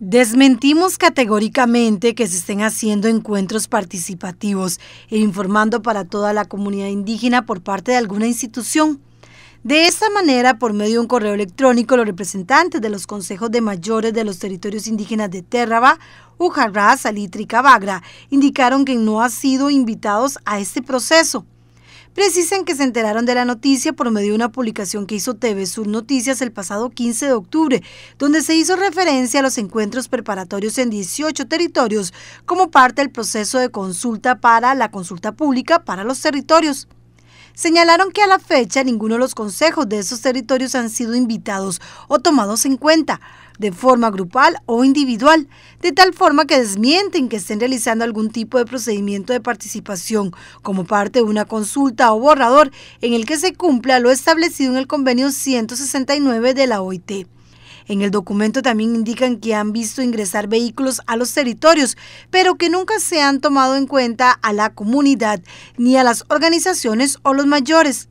Desmentimos categóricamente que se estén haciendo encuentros participativos e informando para toda la comunidad indígena por parte de alguna institución. De esta manera, por medio de un correo electrónico, los representantes de los consejos de mayores de los territorios indígenas de Terraba, Ujarra, Salitre y indicaron que no han sido invitados a este proceso precisan que se enteraron de la noticia por medio de una publicación que hizo TV Sur Noticias el pasado 15 de octubre, donde se hizo referencia a los encuentros preparatorios en 18 territorios como parte del proceso de consulta para la consulta pública para los territorios. Señalaron que a la fecha ninguno de los consejos de esos territorios han sido invitados o tomados en cuenta de forma grupal o individual, de tal forma que desmienten que estén realizando algún tipo de procedimiento de participación como parte de una consulta o borrador en el que se cumpla lo establecido en el convenio 169 de la OIT. En el documento también indican que han visto ingresar vehículos a los territorios, pero que nunca se han tomado en cuenta a la comunidad, ni a las organizaciones o los mayores.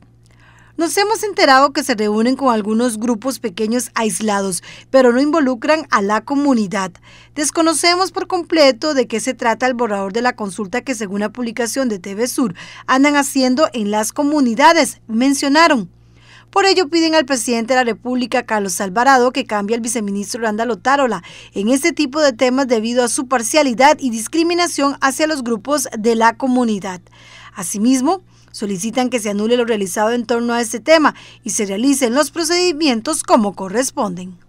Nos hemos enterado que se reúnen con algunos grupos pequeños aislados, pero no involucran a la comunidad. Desconocemos por completo de qué se trata el borrador de la consulta que según la publicación de TV Sur andan haciendo en las comunidades, mencionaron. Por ello piden al presidente de la República, Carlos Alvarado, que cambie al viceministro Randalo tarola en este tipo de temas debido a su parcialidad y discriminación hacia los grupos de la comunidad. Asimismo, solicitan que se anule lo realizado en torno a este tema y se realicen los procedimientos como corresponden.